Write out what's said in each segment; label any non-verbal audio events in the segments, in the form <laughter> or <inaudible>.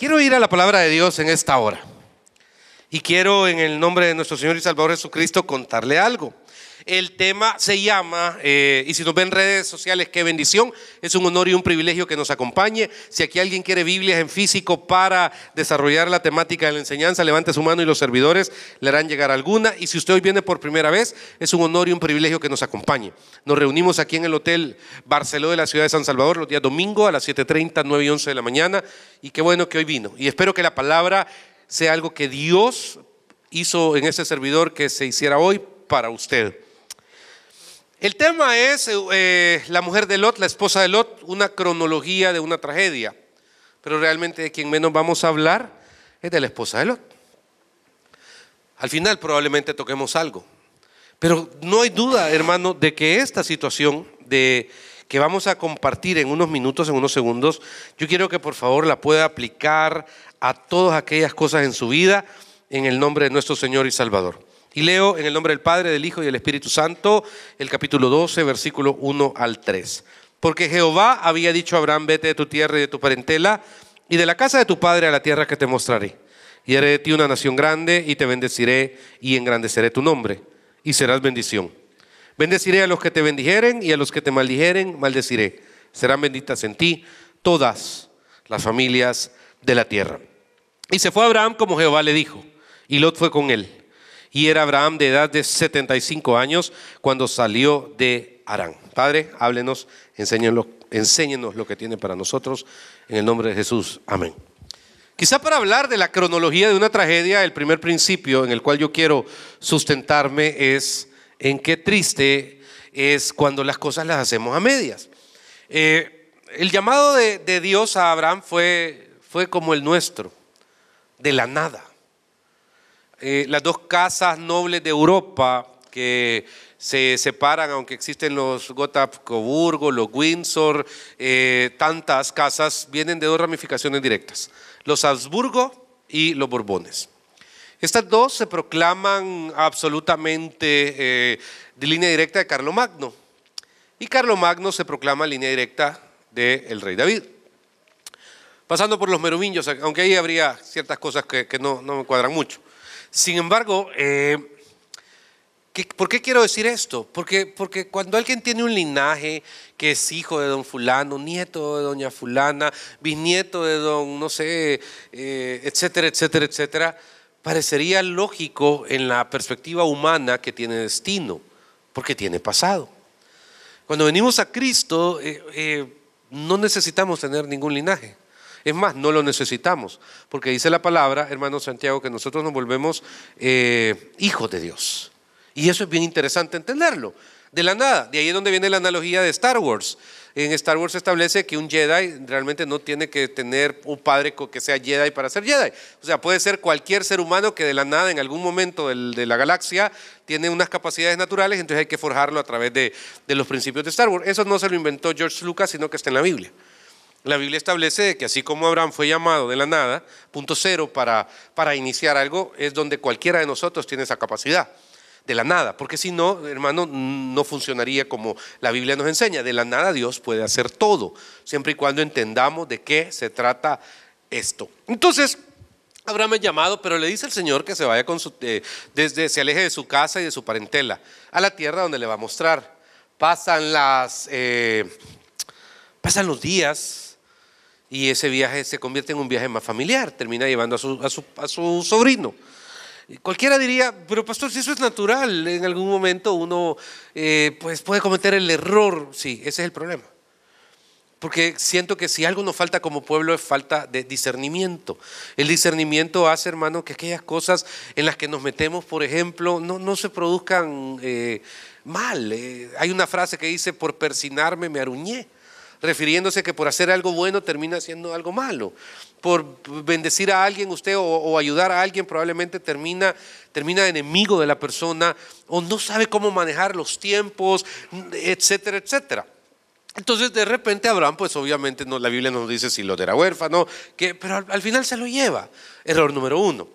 Quiero ir a la palabra de Dios en esta hora. Y quiero en el nombre de nuestro Señor y Salvador Jesucristo contarle algo. El tema se llama, eh, y si nos ven redes sociales, qué bendición. Es un honor y un privilegio que nos acompañe. Si aquí alguien quiere Biblias en físico para desarrollar la temática de la enseñanza, levante su mano y los servidores le harán llegar alguna. Y si usted hoy viene por primera vez, es un honor y un privilegio que nos acompañe. Nos reunimos aquí en el Hotel Barceló de la ciudad de San Salvador los días domingo a las 7.30, 9 y 11 de la mañana. Y qué bueno que hoy vino. Y espero que la palabra sea algo que Dios hizo en ese servidor que se hiciera hoy para usted. El tema es eh, eh, la mujer de Lot, la esposa de Lot, una cronología de una tragedia. Pero realmente de quien menos vamos a hablar es de la esposa de Lot. Al final probablemente toquemos algo. Pero no hay duda, hermano, de que esta situación de, que vamos a compartir en unos minutos, en unos segundos, yo quiero que por favor la pueda aplicar a todas aquellas cosas en su vida en el nombre de nuestro Señor y Salvador. Y leo en el nombre del Padre, del Hijo y del Espíritu Santo, el capítulo 12, versículo 1 al 3. Porque Jehová había dicho a Abraham, vete de tu tierra y de tu parentela, y de la casa de tu padre a la tierra que te mostraré. Y haré de ti una nación grande, y te bendeciré, y engrandeceré tu nombre, y serás bendición. Bendeciré a los que te bendijeren, y a los que te maldijeren, maldeciré. Serán benditas en ti todas las familias de la tierra. Y se fue Abraham como Jehová le dijo, y Lot fue con él. Y era Abraham de edad de 75 años cuando salió de Arán. Padre, háblenos, enséñenos, lo que tiene para nosotros. En el nombre de Jesús. Amén. Quizá para hablar de la cronología de una tragedia, el primer principio en el cual yo quiero sustentarme es en qué triste es cuando las cosas las hacemos a medias. Eh, el llamado de, de Dios a Abraham fue, fue como el nuestro, de la nada. Eh, las dos casas nobles de Europa que se separan, aunque existen los gotha coburgo los Windsor, eh, tantas casas, vienen de dos ramificaciones directas, los Habsburgo y los Borbones. Estas dos se proclaman absolutamente eh, de línea directa de Carlomagno y Carlomagno se proclama línea directa del rey David. Pasando por los merovingios, aunque ahí habría ciertas cosas que, no, no me cuadran mucho. Sin embargo, eh, ¿Por qué quiero decir esto? Porque, cuando alguien tiene un linaje que es hijo de don fulano, nieto de doña fulana, bisnieto de don, no sé, eh, etcétera, etcétera, etcétera, parecería lógico en la perspectiva humana que tiene destino, porque tiene pasado. Cuando venimos a Cristo, eh, no necesitamos tener ningún linaje. Es más, no lo necesitamos, porque dice la palabra, hermano Santiago, que nosotros nos volvemos eh, hijos de Dios. Y eso es bien interesante entenderlo. De la nada, de ahí es donde viene la analogía de Star Wars. En Star Wars se establece que un Jedi realmente no tiene que tener un padre que sea Jedi para ser Jedi. O sea, puede ser cualquier ser humano que de la nada en algún momento de la galaxia tiene unas capacidades naturales, entonces hay que forjarlo a través de los principios de Star Wars. Eso no se lo inventó George Lucas, sino que está en la Biblia. La Biblia establece que así como Abraham fue llamado de la nada, punto cero para, para iniciar algo es donde cualquiera de nosotros tiene esa capacidad, de la nada, porque si no, hermano, no funcionaría como la Biblia nos enseña. De la nada Dios puede hacer todo, siempre y cuando entendamos de qué se trata esto. Entonces, Abraham es llamado, pero le dice el Señor que se vaya con su, eh, desde, se aleje de su casa y de su parentela, a la tierra donde le va a mostrar. Pasan las, eh, pasan los días, y ese viaje se convierte en un viaje más familiar, termina llevando a su, a su, sobrino. Cualquiera diría, pero pastor, si eso es natural, en algún momento uno eh, pues puede cometer el error. Sí, ese es el problema. Porque siento que si algo nos falta como pueblo es falta de discernimiento. El discernimiento hace, hermano, que aquellas cosas en las que nos metemos, por ejemplo, no, no se produzcan eh, mal. Eh, hay una frase que dice, por persinarme me aruñé refiriéndose que por hacer algo bueno termina haciendo algo malo. Por bendecir a alguien usted o, ayudar a alguien probablemente termina, termina enemigo de la persona o no sabe cómo manejar los tiempos, etcétera, etcétera. Entonces de repente Abraham, pues obviamente no, la Biblia nos dice si lo era huérfano, que, pero al final se lo lleva. Error número uno.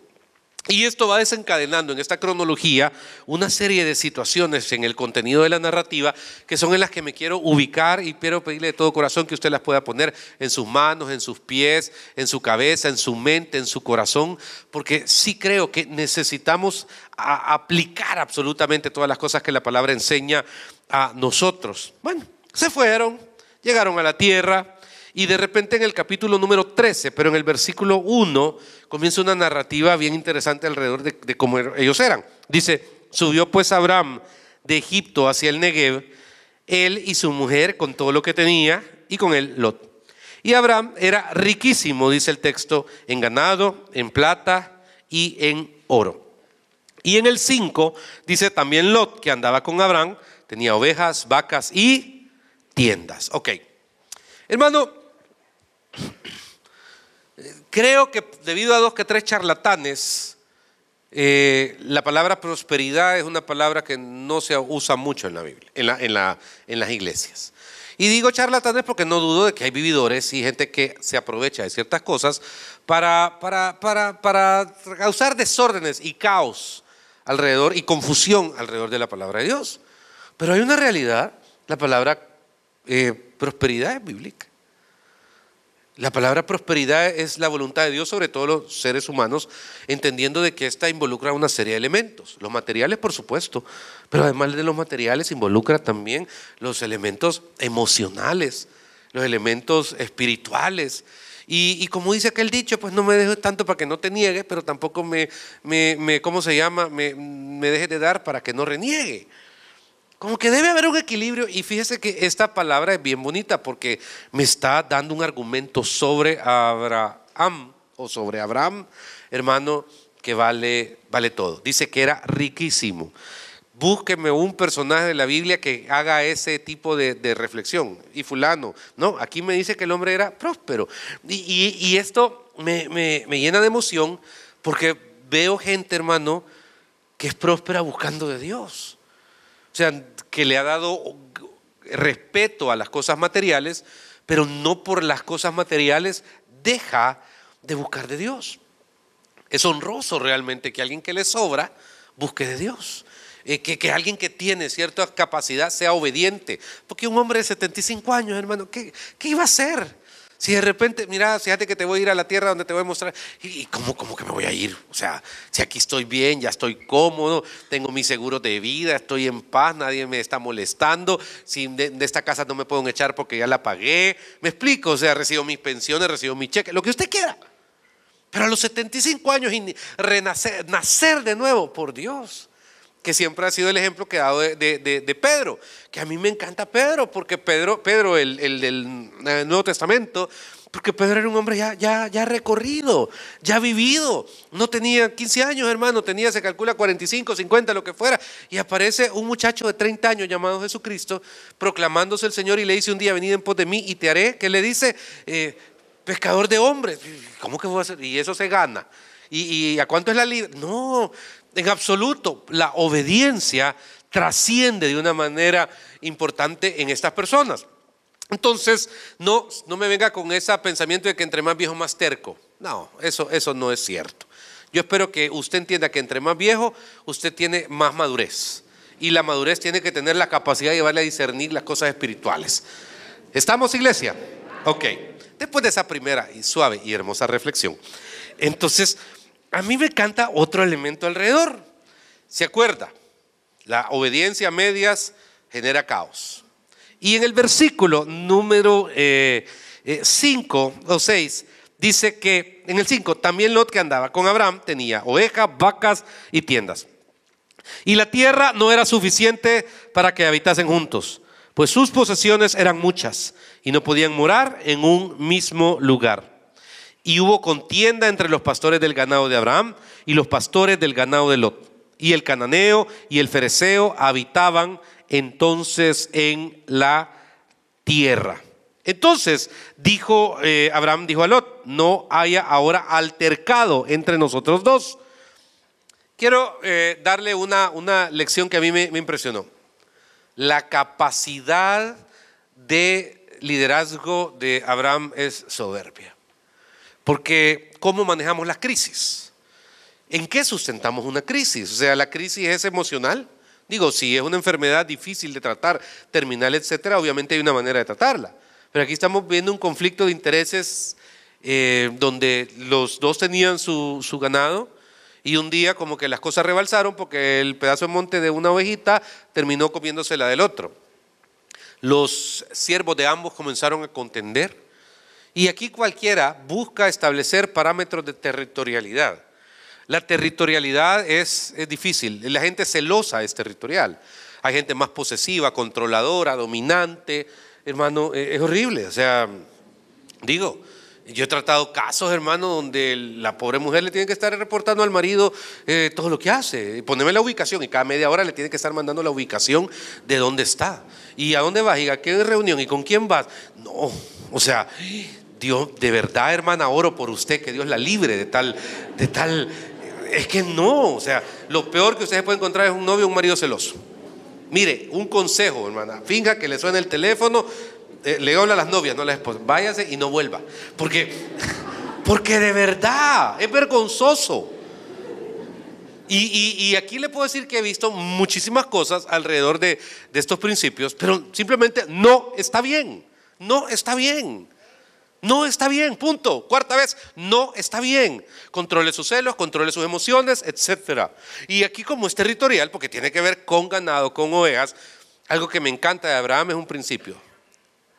Y esto va desencadenando en esta cronología una serie de situaciones en el contenido de la narrativa que son en las que me quiero ubicar y quiero pedirle de todo corazón que usted las pueda poner en sus manos, en sus pies, en su cabeza, en su mente, en su corazón, porque sí creo que necesitamos aplicar absolutamente todas las cosas que la palabra enseña a nosotros. Bueno, se fueron, llegaron a la tierra, y de repente en el capítulo número 13, pero en el versículo 1, comienza una narrativa bien interesante alrededor de, cómo er, ellos eran. Dice, subió pues Abraham de Egipto hacia el Negev, él y su mujer con todo lo que tenía y con él Lot. Y Abraham era riquísimo, dice el texto, en ganado, en plata y en oro. Y en el 5 dice también Lot, que andaba con Abraham, tenía ovejas, vacas y tiendas. Ok. Hermano, Creo que debido a dos que tres charlatanes, eh, la palabra prosperidad es una palabra que no se usa mucho en la Biblia, en, las iglesias. Y digo charlatanes porque no dudo de que hay vividores y gente que se aprovecha de ciertas cosas para, causar desórdenes y caos alrededor y confusión alrededor de la palabra de Dios. Pero hay una realidad, la palabra eh, prosperidad es bíblica. La palabra prosperidad es la voluntad de Dios sobre todos los seres humanos, entendiendo de que esta involucra una serie de elementos. Los materiales, por supuesto, pero además de los materiales involucra también los elementos emocionales, los elementos espirituales. Y, como dice aquel dicho, pues no me dejes tanto para que no te niegue, pero tampoco me, me, ¿cómo se llama? Me, me dejes de dar para que no reniegue. Como que debe haber un equilibrio y fíjese que esta palabra es bien bonita porque me está dando un argumento sobre Abraham o sobre Abraham, hermano, que vale, vale todo. Dice que era riquísimo. Búsqueme un personaje de la Biblia que haga ese tipo de, reflexión. Y fulano, no, aquí me dice que el hombre era próspero. Y, esto me, me llena de emoción porque veo gente, hermano, que es próspera buscando de Dios. O sea, que le ha dado respeto a las cosas materiales, pero no por las cosas materiales deja de buscar de Dios. Es honroso realmente que alguien que le sobra busque de Dios. Eh, que, que, alguien que tiene cierta capacidad sea obediente. Porque un hombre de 75 años, hermano, ¿qué, qué iba a hacer? Si de repente, mira, fíjate que te voy a ir a la tierra donde te voy a mostrar, ¿y cómo, cómo que me voy a ir? O sea, si aquí estoy bien, ya estoy cómodo, tengo mi seguro de vida, estoy en paz, nadie me está molestando, si de, esta casa no me pueden echar porque ya la pagué, me explico, o sea, recibo mis pensiones, recibo mi cheque, lo que usted quiera. Pero a los 75 años y renacer, nacer de nuevo, por Dios que siempre ha sido el ejemplo que he dado de, Pedro, que a mí me encanta Pedro, porque Pedro, Pedro el, del eh, Nuevo Testamento, porque Pedro era un hombre ya, ya, recorrido, ya vivido. No tenía 15 años, hermano, tenía, se calcula, 45, 50, lo que fuera. Y aparece un muchacho de 30 años llamado Jesucristo, proclamándose el Señor y le dice un día, venid en pos de mí y te haré, que le dice, eh, pescador de hombres. ¿Cómo que voy a hacer? Y eso se gana. ¿Y, a cuánto es la libra? No, en absoluto, la obediencia trasciende de una manera importante en estas personas. Entonces, no, no me venga con ese pensamiento de que entre más viejo más terco. No, eso, eso no es cierto. Yo espero que usted entienda que entre más viejo, usted tiene más madurez. Y la madurez tiene que tener la capacidad de llevarle a discernir las cosas espirituales. ¿Estamos, iglesia? Ok. Después de esa primera y suave y hermosa reflexión. Entonces, a mí me canta otro elemento alrededor. ¿Se acuerda? La obediencia a medias genera caos. Y en el versículo número 5 eh, eh, o 6 dice que, en el 5, también Lot que andaba con Abraham tenía ovejas, vacas y tiendas. Y la tierra no era suficiente para que habitasen juntos, pues sus posesiones eran muchas y no podían morar en un mismo lugar. Y hubo contienda entre los pastores del ganado de Abraham y los pastores del ganado de Lot. Y el cananeo y el fereceo habitaban entonces en la tierra. Entonces dijo eh, Abraham, dijo a Lot, no haya ahora altercado entre nosotros dos. Quiero eh, darle una, una, lección que a mí me impresionó. La capacidad de liderazgo de Abraham es soberbia. Porque ¿cómo manejamos las crisis? ¿En qué sustentamos una crisis? O sea, la crisis es emocional. Digo, si es una enfermedad difícil de tratar, terminal, etcétera, obviamente hay una manera de tratarla. Pero aquí estamos viendo un conflicto de intereses eh, donde los dos tenían su, su, ganado y un día como que las cosas rebalsaron porque el pedazo de monte de una ovejita terminó comiéndose la del otro. Los siervos de ambos comenzaron a contender y aquí cualquiera busca establecer parámetros de territorialidad. La territorialidad es, difícil. La gente celosa es este territorial. Hay gente más posesiva, controladora, dominante. Hermano, e, es horrible. O sea, digo, yo he tratado casos, hermano, donde la pobre mujer le tiene que estar reportando al marido eh, todo lo que hace. Poneme la ubicación y cada media hora le tiene que estar mandando la ubicación de dónde está. ¿Y a dónde vas? ¿Y a qué reunión? ¿Y con quién vas? No, o sea, Dios, de verdad, hermana, oro por usted, que Dios la libre de tal, de tal. Es que no, o sea, lo peor que ustedes puede encontrar es un novio o un marido celoso. Mire, un consejo, hermana, finja que le suene el teléfono, eh, le habla a las novias, no a las esposas, váyase y no vuelva. Porque, porque de verdad, es vergonzoso. Y, aquí le puedo decir que he visto muchísimas cosas alrededor de, de estos principios, pero simplemente no está bien, no está bien. No está bien, punto. Cuarta vez, no está bien. Controle sus celos, controle sus emociones, etc. Y aquí como es territorial, porque tiene que ver con ganado, con ovejas, algo que me encanta de Abraham es un principio.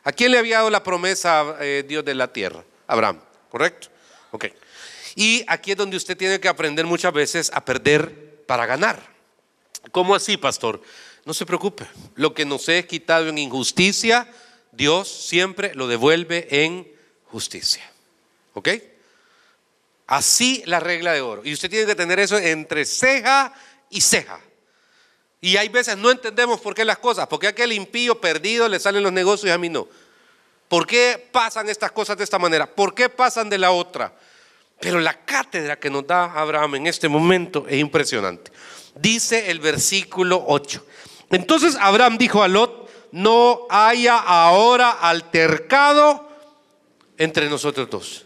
¿A quién le había dado la promesa eh, Dios de la tierra? Abraham, ¿correcto? Ok. Y aquí es donde usted tiene que aprender muchas veces a perder para ganar. ¿Cómo así, pastor? No se preocupe. Lo que nos es quitado en injusticia, Dios siempre lo devuelve en justicia. ¿Ok? Así la regla de oro. Y usted tiene que tener eso entre ceja y ceja. Y hay veces no entendemos por qué las cosas, porque aquel impío perdido le salen los negocios y a mí no. ¿Por qué pasan estas cosas de esta manera? ¿Por qué pasan de la otra? Pero la cátedra que nos da Abraham en este momento es impresionante. Dice el versículo 8. Entonces Abraham dijo a Lot, no haya ahora altercado entre nosotros dos.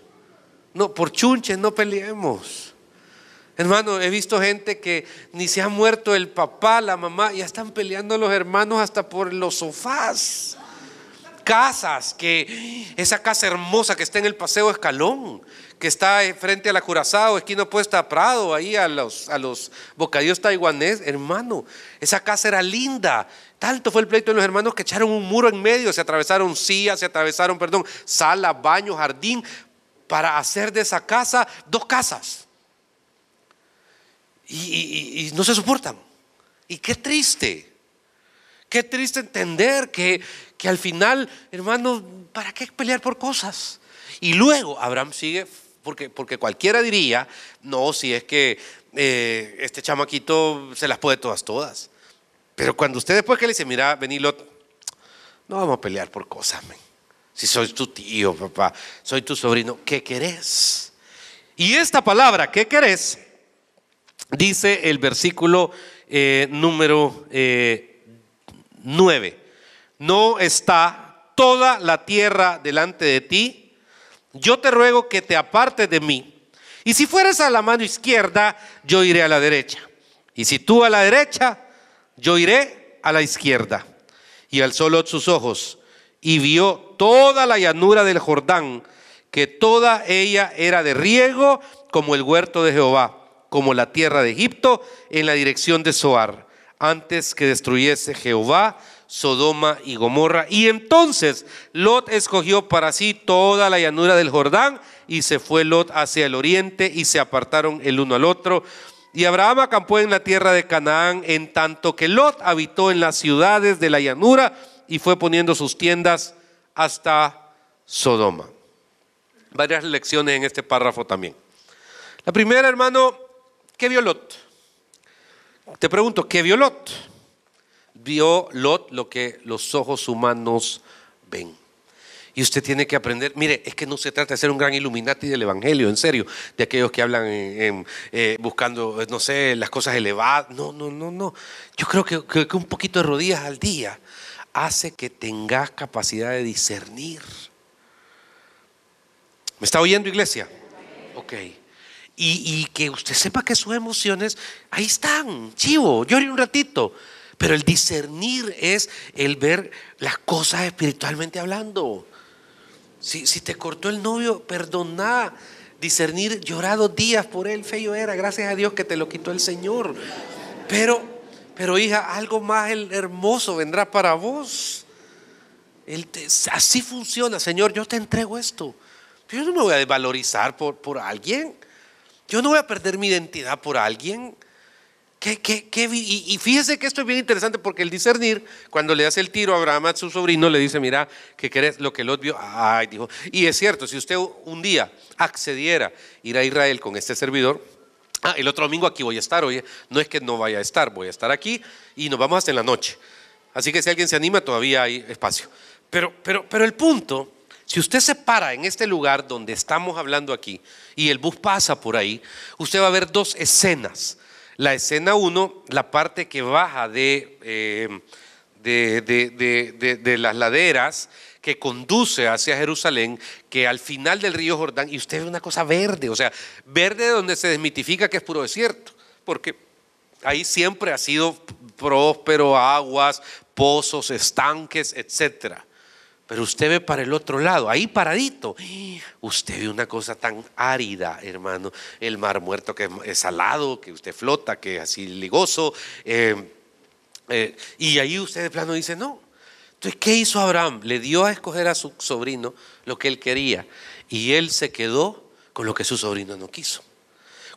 No, por chunches no peleemos. Hermano, he visto gente que ni se ha muerto el papá, la mamá, ya están peleando los hermanos hasta por los sofás casas, que esa casa hermosa que está en el Paseo Escalón, que está frente a la Curazao, esquina opuesta a Prado, ahí a los, a los bocadillos taiwanés, hermano, esa casa era linda. Tanto fue el pleito de los hermanos que echaron un muro en medio, se atravesaron sillas, se atravesaron, perdón, sala, baño, jardín, para hacer de esa casa dos casas. y no se soportan. Y qué triste. Qué triste entender que, que al final, hermano, ¿para qué pelear por cosas? Y luego Abraham sigue, porque, porque cualquiera diría, no, si es que eh, este chamaquito se las puede todas, todas. Pero cuando usted después que le dice, mira, vení no vamos a pelear por cosas, si soy tu tío, papá, soy tu sobrino, ¿qué querés? Y esta palabra, ¿qué querés? Dice el versículo eh, número eh, 9. No está toda la tierra delante de ti. Yo te ruego que te apartes de mí. Y si fueres a la mano izquierda, yo iré a la derecha. Y si tú a la derecha, yo iré a la izquierda. Y alzó los sus ojos y vio toda la llanura del Jordán, que toda ella era de riego, como el huerto de Jehová, como la tierra de Egipto, en la dirección de Zoar antes que destruyese Jehová Sodoma y Gomorra. Y entonces Lot escogió para sí toda la llanura del Jordán y se fue Lot hacia el oriente y se apartaron el uno al otro. Y Abraham acampó en la tierra de Canaán, en tanto que Lot habitó en las ciudades de la llanura y fue poniendo sus tiendas hasta Sodoma. Varias lecciones en este párrafo también. La primera, hermano, ¿qué vio Lot? te pregunto, ¿qué vio Lot? Vio Lot lo que los ojos humanos ven. Y usted tiene que aprender, mire, es que no se trata de ser un gran Illuminati del Evangelio, en serio, de aquellos que hablan eh, buscando, eh, no sé, las cosas elevadas. No, no, no, no. Yo creo que, que un poquito de rodillas al día hace que tengas capacidad de discernir. ¿Me está oyendo, iglesia? Ok y, que usted sepa que sus emociones ahí están, chivo, llore un ratito. Pero el discernir es el ver las cosas espiritualmente hablando. Si, si te cortó el novio, perdona. Discernir, llorado días por él, feo era, gracias a Dios que te lo quitó el Señor. Pero, pero hija, algo más hermoso vendrá para vos. así funciona, Señor, yo te entrego esto. Yo no me voy a desvalorizar por, por alguien. Yo no voy a perder mi identidad por alguien. Y, fíjese que esto es bien interesante porque el discernir, cuando le hace el tiro a Abraham a su sobrino, le dice, mira, ¿qué crees? Lo que otro vio, ay, dijo. Y es cierto, si usted un día accediera ir a Israel con este servidor, ah, el otro domingo aquí voy a estar, oye, no es que no vaya a estar, voy a estar aquí y nos vamos hasta en la noche. Así que si alguien se anima, todavía hay espacio. Pero, pero, pero el punto si usted se para en este lugar donde estamos hablando aquí y el bus pasa por ahí, usted va a ver dos escenas. La escena uno, la parte que baja de, eh, de, de las laderas, que conduce hacia Jerusalén, que al final del río Jordán, y usted ve una cosa verde, o sea, verde donde se desmitifica que es puro desierto, porque ahí siempre ha sido próspero, aguas, pozos, estanques, etcétera. Pero usted ve para el otro lado, ahí paradito. Usted ve una cosa tan árida, hermano. El mar muerto que es salado, que usted flota, que es así ligoso. Eh, eh, y ahí usted de plano dice, no. Entonces, ¿qué hizo Abraham? Le dio a escoger a su sobrino lo que él quería. Y él se quedó con lo que su sobrino no quiso.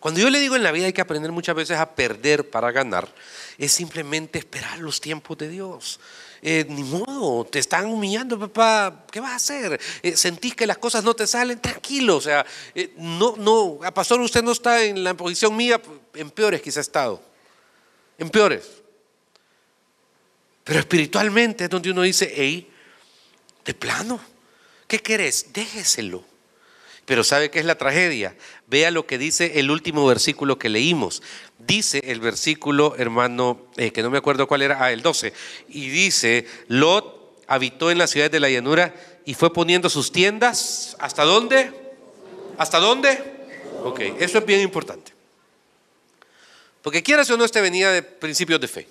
Cuando yo le digo en la vida hay que aprender muchas veces a perder para ganar, es simplemente esperar los tiempos de Dios. Eh, ni modo, te están humillando, papá, ¿qué vas a hacer? Eh, ¿Sentís que las cosas no te salen? Tranquilo, o sea, eh, no, no, a ah, pastor usted no está en la posición mía, en peores quizá ha estado, en peores. Pero espiritualmente es donde uno dice, hey, de plano, ¿qué querés? Déjeselo. Pero ¿sabe qué es la tragedia? Vea lo que dice el último versículo que leímos. Dice el versículo, hermano, eh, que no me acuerdo cuál era, ah, el 12. Y dice, Lot habitó en la ciudad de la llanura y fue poniendo sus tiendas. ¿Hasta dónde? ¿Hasta dónde? Ok, eso es bien importante. Porque quieras o no, este venía de principios de fe.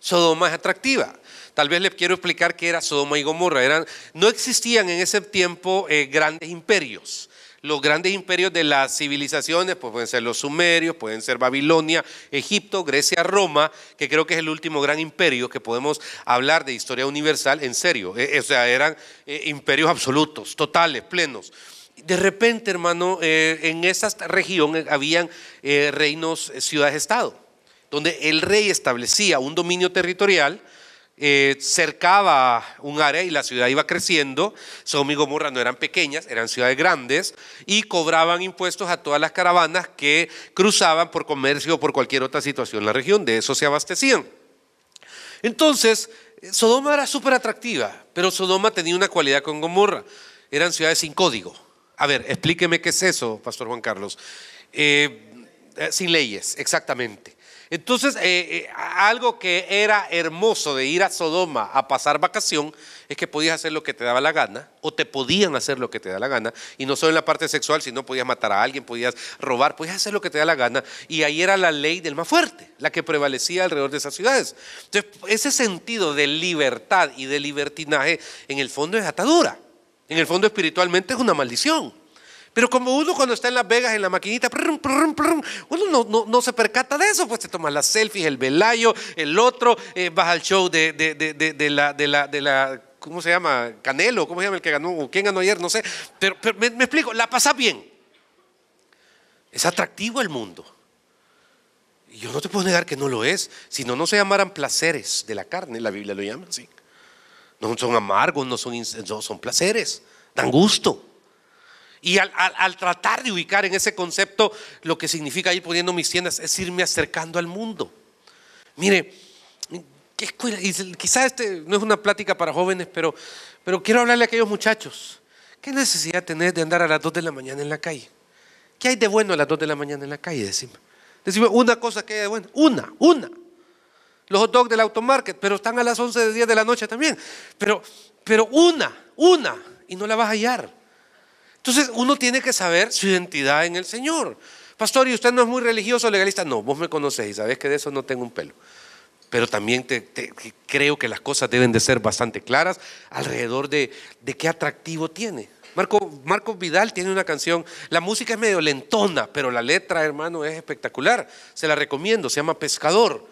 Sodoma es atractiva. Tal vez les quiero explicar que era Sodoma y Gomorra. no existían en ese tiempo eh, grandes imperios los grandes imperios de las civilizaciones, pues pueden ser los sumerios, pueden ser Babilonia, Egipto, Grecia, Roma, que creo que es el último gran imperio que podemos hablar de historia universal en serio. Eh, eh, o sea, eran imperios absolutos, totales, plenos. De repente, hermano, en esa región habían reinos, ciudades-estado, donde el rey establecía un dominio territorial eh, cercaba un área y la ciudad iba creciendo. Sodoma y Gomorra no eran pequeñas, eran ciudades grandes y cobraban impuestos a todas las caravanas que cruzaban por comercio o por cualquier otra situación en la región. De eso se abastecían. Entonces, Sodoma era súper atractiva, pero Sodoma tenía una cualidad con Gomorra. Eran ciudades sin código. A ver, explíqueme qué es eso, Pastor Juan Carlos. Eh, eh, sin leyes, exactamente. Entonces, eh, eh, algo que era hermoso de ir a Sodoma a pasar vacación es que podías hacer lo que te daba la gana, o te podían hacer lo que te da la gana, y no solo en la parte sexual, sino podías matar a alguien, podías robar, podías hacer lo que te da la gana, y ahí era la ley del más fuerte, la que prevalecía alrededor de esas ciudades. Entonces, ese sentido de libertad y de libertinaje, en el fondo es atadura, en el fondo espiritualmente es una maldición. Pero como uno cuando está en Las Vegas, en la maquinita, uno no, se percata de eso, pues te tomas las selfies, el velayo, el otro, eh, vas al show de, la, de, la, de la, ¿cómo se llama? Canelo, ¿cómo se llama el que ganó? ¿O quién ganó ayer? No sé. Pero, me, explico, la pasa bien. Es atractivo el mundo. Y yo no te puedo negar que no lo es, si no, no se llamaran placeres de la carne, la Biblia lo llama así. No son amargos, no son, no son placeres, dan gusto. Y al, tratar de ubicar en ese concepto lo que significa ir poniendo mis tiendas es irme acercando al mundo. Mire, quizás este no es una plática para jóvenes, pero, pero quiero hablarle a aquellos muchachos. ¿Qué necesidad tenés de andar a las 2 de la mañana en la calle? ¿Qué hay de bueno a las 2 de la mañana en la calle? Decime. Decime una cosa que hay de bueno. Una, una. Los hot dogs del automarket, pero están a las 11 de 10 de la noche también. Pero, pero una, una, y no la vas a hallar. Entonces uno tiene que saber su identidad en el Señor. Pastor, ¿y usted no es muy religioso o legalista? No, vos me conocéis y sabés que de eso no tengo un pelo. Pero también creo que las cosas deben de ser bastante claras alrededor de, qué atractivo tiene. Marco, Marco, Vidal tiene una canción, la música es medio lentona, pero la letra, hermano, es espectacular. Se la recomiendo, se llama Pescador.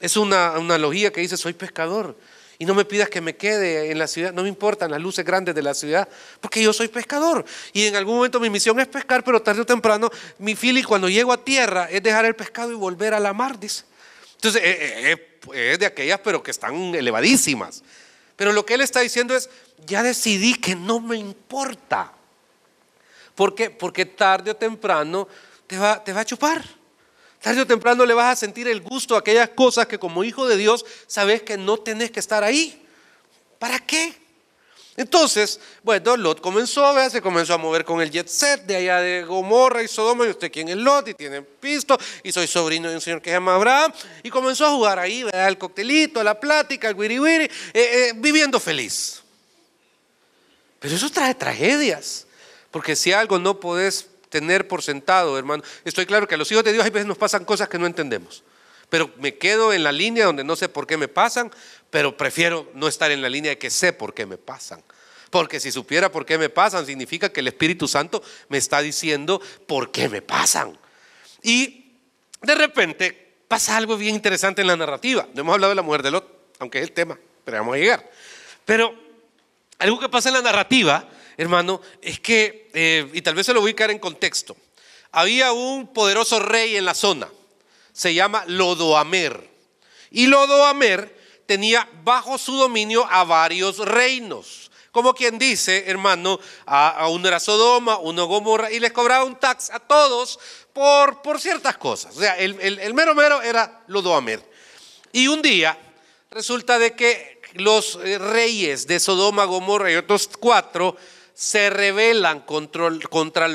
Es una analogía que dice, soy pescador. Y no me pidas que me quede en la ciudad, no me importan las luces grandes de la ciudad, porque yo soy pescador. Y en algún momento mi misión es pescar, pero tarde o temprano mi fili cuando llego a tierra es dejar el pescado y volver a la mar, dice. Entonces, eh, eh, eh, pues, es de aquellas, pero que están elevadísimas. Pero lo que él está diciendo es, ya decidí que no me importa. ¿Por qué? Porque tarde o temprano te va, te va a chupar. Tarde o temprano le vas a sentir el gusto a aquellas cosas que como hijo de Dios sabes que no tenés que estar ahí. ¿Para qué? Entonces, bueno, Lot comenzó, ver se comenzó a mover con el jet set de allá de Gomorra y Sodoma, y usted quién es Lot, y tiene pisto, y soy sobrino de un señor que se llama Abraham, y comenzó a jugar ahí, ¿verdad? el coctelito, la plática, el wiri wiri, eh, eh, viviendo feliz. Pero eso trae tragedias, porque si algo no podés tener por sentado, hermano. Estoy claro que a los hijos de Dios a veces nos pasan cosas que no entendemos. Pero me quedo en la línea donde no sé por qué me pasan, pero prefiero no estar en la línea de que sé por qué me pasan. Porque si supiera por qué me pasan, significa que el Espíritu Santo me está diciendo por qué me pasan. Y de repente pasa algo bien interesante en la narrativa. No hemos hablado de la mujer de Lot, aunque es el tema, pero vamos a llegar. Pero algo que pasa en la narrativa hermano, es que, eh, y tal vez se lo voy ubicar en contexto, había un poderoso rey en la zona, se llama Lodoamer, y Lodoamer tenía bajo su dominio a varios reinos. Como quien dice, hermano, a, a uno era Sodoma, uno Gomorra, y les cobraba un tax a todos por, por ciertas cosas. O sea, el, el mero mero era Lodoamer. Y un día resulta de que los eh, reyes de Sodoma, Gomorra y otros cuatro se rebelan contra, contra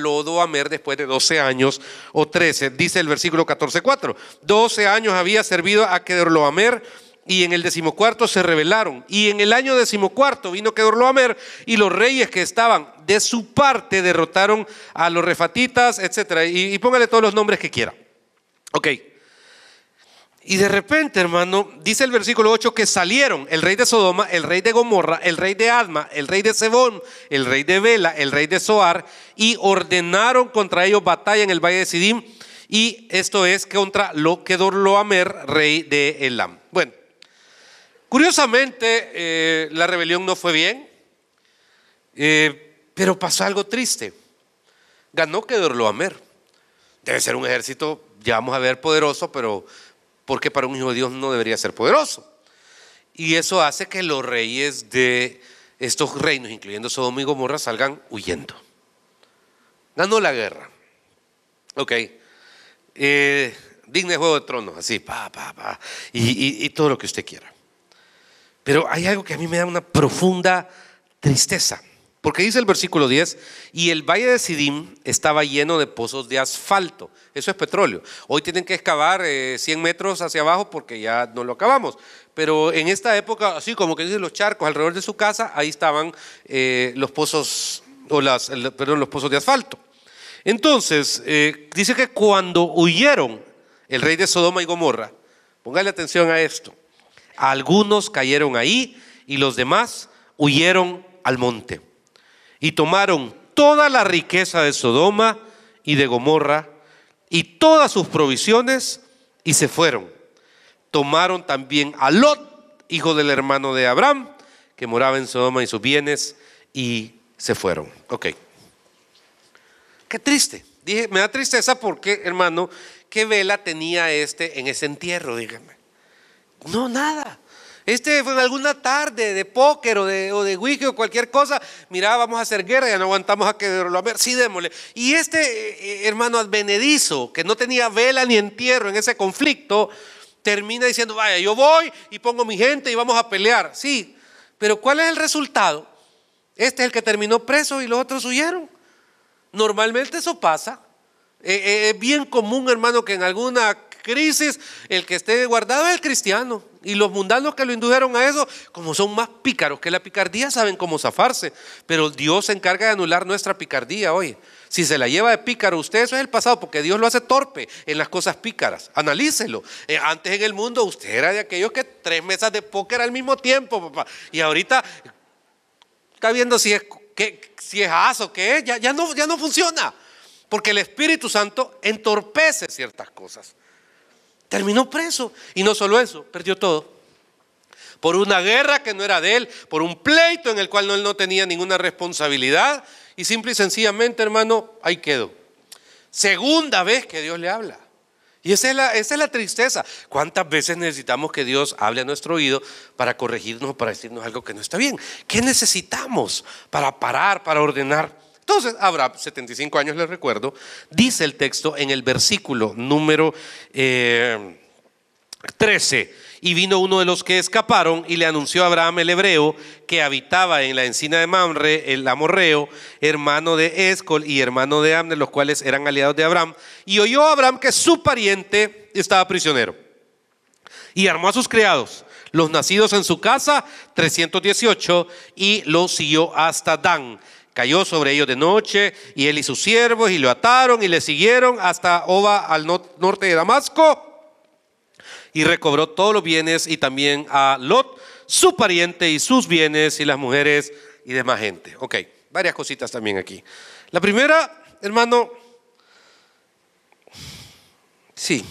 Amer después de 12 años o 13. Dice el versículo 14.4. 12 años había servido a Kedorloamer y en el decimocuarto se rebelaron. Y en el año decimocuarto vino Kedorloamer y los reyes que estaban de su parte derrotaron a los refatitas, etc. Y, y póngale todos los nombres que quiera. Ok. Y de repente, hermano, dice el versículo 8 que salieron el rey de Sodoma, el rey de Gomorra, el rey de Adma, el rey de Sebón, el rey de Bela, el rey de Soar, y ordenaron contra ellos batalla en el valle de Sidim, y esto es contra lo rey de Elam. Bueno, curiosamente, eh, la rebelión no fue bien, eh, pero pasó algo triste. Ganó Kedorloamer. Debe ser un ejército, ya vamos a ver, poderoso, pero porque para un hijo de Dios no debería ser poderoso. Y eso hace que los reyes de estos reinos, incluyendo Sodoma y Gomorra, salgan huyendo. Ganó la guerra. Ok. Eh, Juego de Tronos, así, pa, pa, pa. y todo lo que usted quiera. Pero hay algo que a mí me da una profunda tristeza. Porque dice el versículo 10, y el valle de Sidim estaba lleno de pozos de asfalto. Eso es petróleo. Hoy tienen que excavar 100 eh, metros hacia abajo porque ya no lo acabamos. Pero en esta época, así como que dicen los charcos alrededor de su casa, ahí estaban eh, los pozos, o las, perdón, los pozos de asfalto. Entonces, eh, dice que cuando huyeron el rey de Sodoma y Gomorra, póngale atención a esto, algunos cayeron ahí y los demás huyeron al monte y tomaron toda la riqueza de Sodoma y de Gomorra y todas sus provisiones y se fueron. Tomaron también a Lot, hijo del hermano de Abraham, que moraba en Sodoma y sus bienes y se fueron. Ok. Qué triste. Dije, me da tristeza porque, hermano, ¿qué vela tenía este en ese entierro? Dígame. No, nada. Este fue en alguna tarde de póker o de, o de wiki o cualquier cosa. Mira, vamos a hacer guerra, ya no aguantamos a que lo ver. Sí, démosle. Y este eh, eh, hermano advenedizo, que no tenía vela ni entierro en ese conflicto, termina diciendo, vaya, yo voy y pongo mi gente y vamos a pelear. Sí, pero ¿cuál es el resultado? Este es el que terminó preso y los otros huyeron. Normalmente eso pasa. Eh, es bien común, hermano, que en alguna crisis el que esté guardado es el cristiano. Y los mundanos que lo indujeron a eso, como son más pícaros que la picardía, saben cómo zafarse. Pero Dios se encarga de anular nuestra picardía, hoy. Si se la lleva de pícaro usted, eso es el pasado, porque Dios lo hace torpe en las cosas pícaras. Analícelo. Eh, antes en el mundo usted era de aquellos que tres mesas de póker al mismo tiempo, papá. Y ahorita está viendo si es, que, si es aso, que es. Ya, no, ya no funciona. Porque el Espíritu Santo entorpece ciertas cosas. Terminó preso. Y no solo eso, perdió todo. Por una guerra que no era de él, por un pleito en el cual él no tenía ninguna responsabilidad. Y simple y sencillamente, hermano, ahí quedó. Segunda vez que Dios le habla. Y esa es, la, esa es la tristeza. ¿Cuántas veces necesitamos que Dios hable a nuestro oído para corregirnos, para decirnos algo que no está bien? ¿Qué necesitamos para parar, para ordenar? Entonces, Abraham, 75 años, les recuerdo, dice el texto en el versículo número 13. Eh, y vino uno de los que escaparon y le anunció a Abraham el hebreo que habitaba en la encina de Mamre, el amorreo, hermano de Escol y hermano de Amner, los cuales eran aliados de Abraham. Y oyó a Abraham que su pariente estaba prisionero. Y armó a sus criados, los nacidos en su casa, 318, y los siguió hasta Dan. Cayó sobre ellos de noche, y él y sus siervos, y lo ataron, y le siguieron hasta Oba, al norte de Damasco, y recobró todos los bienes, y también a Lot, su pariente, y sus bienes, y las mujeres, y demás gente. Ok, varias cositas también aquí. La primera, hermano, sí,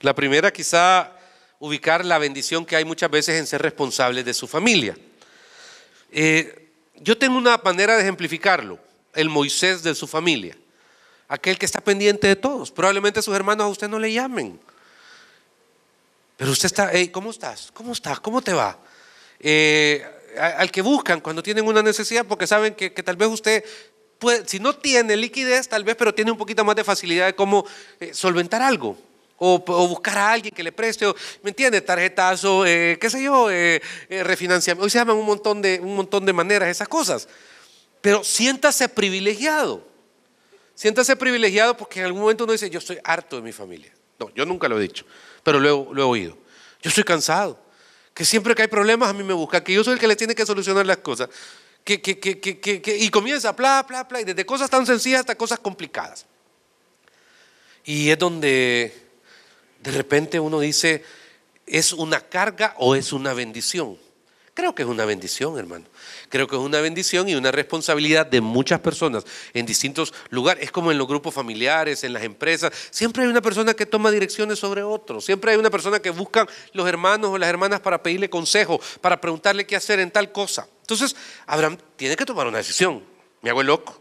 la primera quizá ubicar la bendición que hay muchas veces en ser responsable de su familia. Eh, yo tengo una manera de ejemplificarlo, el Moisés de su familia, aquel que está pendiente de todos. Probablemente sus hermanos a usted no le llamen. Pero usted está, ¿cómo estás? ¿Cómo estás? ¿Cómo te va? Eh, al que buscan cuando tienen una necesidad, porque saben que, tal vez usted, si no tiene liquidez, tal vez, pero tiene un poquito más de facilidad de cómo eh, solventar algo. O, buscar a alguien que le preste, ¿me entiendes? Tarjetazo, eh, qué sé yo, eh, eh, refinanciamiento. Hoy se llaman un montón, de, un montón de maneras esas cosas. Pero siéntase privilegiado. Siéntase privilegiado porque en algún momento uno dice, yo estoy harto de mi familia. No, yo nunca lo he dicho, pero lo he, lo he oído. Yo estoy cansado. Que siempre que hay problemas a mí me busca, que yo soy el que le tiene que solucionar las cosas. Que, y comienza, bla, bla, bla, y desde cosas tan sencillas hasta cosas complicadas. Y es donde de repente uno dice, ¿es una carga o es una bendición? Creo que es una bendición, hermano. Creo que es una bendición y una responsabilidad de muchas personas en distintos lugares. Es como en los grupos familiares, en las empresas. Siempre hay una persona que toma direcciones sobre otros. Siempre hay una persona que busca los hermanos o las hermanas para pedirle consejo, para preguntarle qué hacer en tal cosa. Entonces, Abraham tiene que tomar una decisión. Me hago el loco.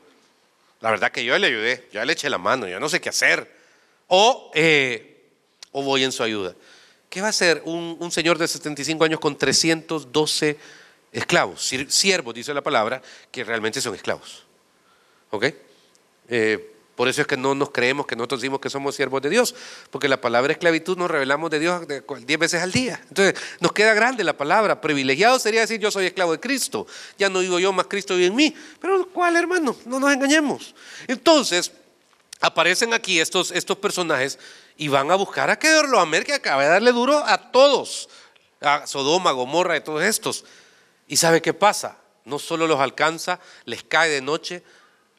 La verdad que yo le ayudé, yo le eché la mano, yo no sé qué hacer. O eh, o voy en su ayuda. ¿Qué va a hacer un, señor de 75 años con 312 esclavos? Siervos, dice la palabra, que realmente son esclavos. ¿Ok? Eh, por eso es que no nos creemos que nosotros decimos que somos siervos de Dios, porque la palabra esclavitud nos revelamos de Dios 10 veces al día. Entonces, nos queda grande la palabra. Privilegiado sería decir yo soy esclavo de Cristo. Ya no digo yo, más Cristo vive en mí. Pero ¿cuál, hermano? No nos engañemos. Entonces, aparecen aquí estos, estos personajes y van a buscar a amer que acaba de darle duro a todos, a Sodoma, Gomorra y todos estos. ¿Y sabe qué pasa? No solo los alcanza, les cae de noche,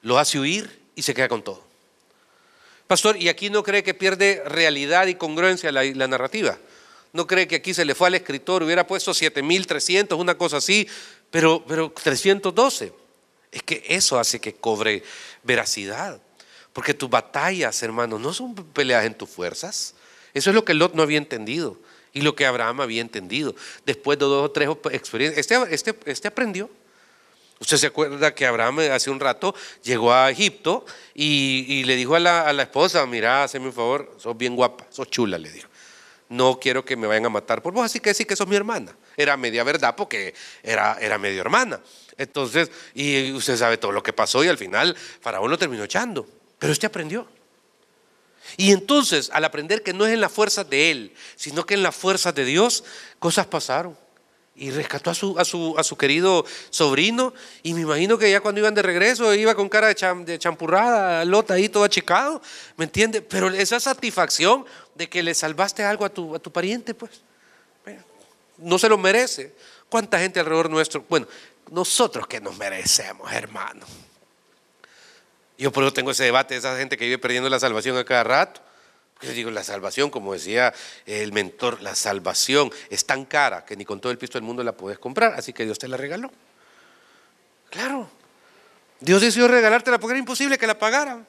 los hace huir y se queda con todo. Pastor, ¿y aquí no cree que pierde realidad y congruencia la, narrativa? ¿No cree que aquí se le fue al escritor, hubiera puesto 7.300, una cosa así, pero, pero 312? Es que eso hace que cobre veracidad. Porque tus batallas, hermano, no son peleas en tus fuerzas. Eso es lo que Lot no había entendido y lo que Abraham había entendido. Después de dos o tres experiencias, este, este, este aprendió. Usted se acuerda que Abraham eh, hace un rato llegó a Egipto y, le dijo a la, esposa, mira, hazme un favor, sos bien guapa, sos chula, le dijo. No quiero que me vayan a matar por vos, así que sí que sos mi hermana. Era media verdad porque era, era medio hermana. Entonces, y usted sabe todo lo que pasó y al final Faraón lo terminó echando. Pero usted aprendió. Y entonces, al aprender que no es en la fuerza de él, sino que en la fuerza de Dios, cosas pasaron. Y rescató a su, su, a su querido sobrino. Y me imagino que ya cuando iban de regreso, iba con cara de, champurrada, lota ahí todo achicado. ¿Me entiende? Pero esa satisfacción de que le salvaste algo a tu, a tu pariente, pues, no se lo merece. ¿Cuánta gente alrededor nuestro? Bueno, nosotros que nos merecemos, hermano. Yo por eso tengo ese debate de esa gente que vive perdiendo la salvación a cada rato. Yo digo, la salvación, como decía el mentor, la salvación es tan cara que ni con todo el pisto del mundo la puedes comprar, así que Dios te la regaló. Claro, Dios decidió regalártela porque era imposible que la pagara.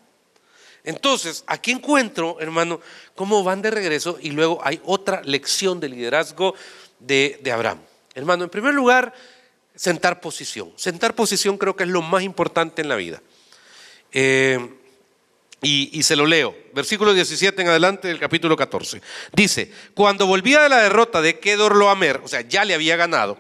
Entonces, aquí encuentro, hermano, cómo van de regreso y luego hay otra lección de liderazgo de Abraham. Hermano, en primer lugar, sentar posición. Sentar posición creo que es lo más importante en la vida. Eh, y, se lo leo. Versículo 17 en adelante del capítulo 14. Dice, cuando volvía de la derrota de Kedorloamer, o sea, ya le había ganado,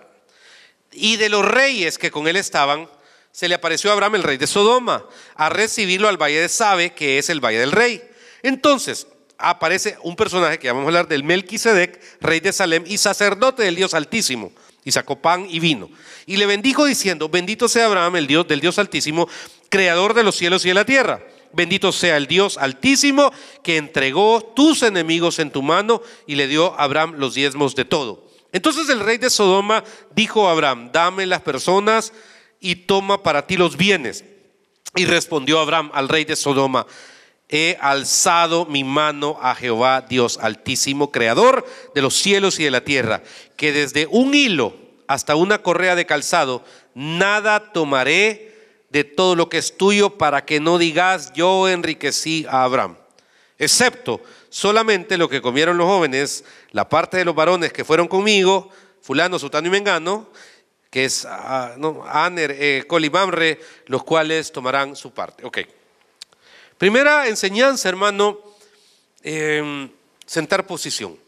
y de los reyes que con él estaban, se le apareció a Abraham el rey de Sodoma, a recibirlo al valle de Sabe, que es el valle del rey. Entonces, aparece un personaje que vamos a hablar del Melquisedec, rey de Salem y sacerdote del Dios Altísimo. Y sacó pan y vino. Y le bendijo diciendo, bendito sea Abraham, el Dios del Dios Altísimo, creador de los cielos y de la tierra. Bendito sea el Dios altísimo que entregó tus enemigos en tu mano y le dio a Abraham los diezmos de todo. Entonces el rey de Sodoma dijo a Abraham, dame las personas y toma para ti los bienes. Y respondió Abraham al rey de Sodoma, he alzado mi mano a Jehová Dios altísimo, creador de los cielos y de la tierra, que desde un hilo hasta una correa de calzado, nada tomaré de todo lo que es tuyo para que no digas yo enriquecí a Abraham. Excepto solamente lo que comieron los jóvenes, la parte de los varones que fueron conmigo, fulano, sutano y mengano, que es ah, Aner, eh, Colibamre, los cuales tomarán su parte. Ok. Primera enseñanza, hermano, em, sentar posición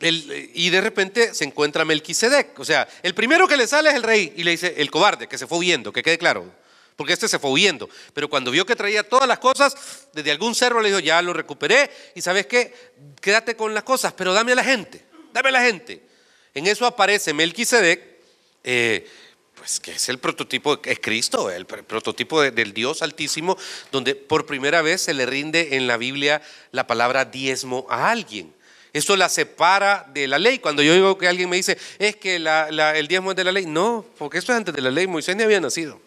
y de repente se encuentra Melquisedec. O sea, el primero que le sale es el rey y le dice, el cobarde, que se fue huyendo, que quede claro. Porque este se fue huyendo. Pero cuando vio que traía todas las cosas, desde algún cerro le dijo, ya lo recuperé. Y sabes qué, quédate con las cosas, pero dame a la gente, dame a la gente. En eso aparece Melquisedec, eh, pues que es el prototipo, es Cristo, el prototipo del Dios Altísimo, donde por primera vez se le rinde en la Biblia la palabra diezmo a alguien. Eso la separa de la ley. Cuando yo digo que alguien me dice, es que el diezmo es de la ley, no, porque eso es antes de la ley, Moisés ni había nacido.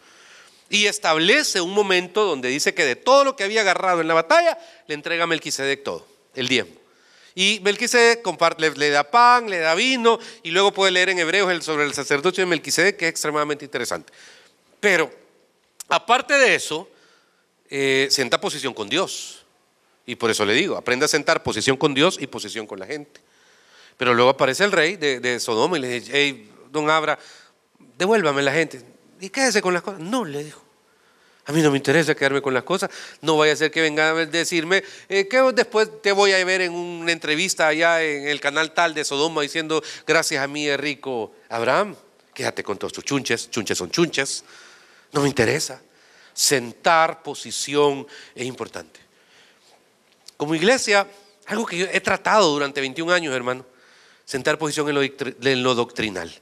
Y establece un momento donde dice que de todo lo que había agarrado en la batalla, le entrega a Melquisedec todo, el diezmo. Y Melquisedec le, da pan, le da vino, y luego puede leer en Hebreos sobre el sacerdocio de Melquisedec, que es extremadamente interesante. Pero, aparte de eso, eh, sienta posición con Dios. Y por eso le digo, aprende a sentar posición con Dios y posición con la gente. Pero luego aparece el rey de, Sodoma y le dice, hey, don Abra, devuélvame la gente. Y quédese con las cosas. No, le dijo. A mí no me interesa quedarme con las cosas. No vaya a ser que venga a decirme eh, que después te voy a ver en una entrevista allá en el canal tal de Sodoma diciendo, gracias a mí es rico Abraham. Quédate con todos tus chunches, chunches son chunches. No me interesa. Sentar posición es importante. Como iglesia, algo que yo he tratado durante 21 años, hermano, sentar posición en lo, en lo doctrinal.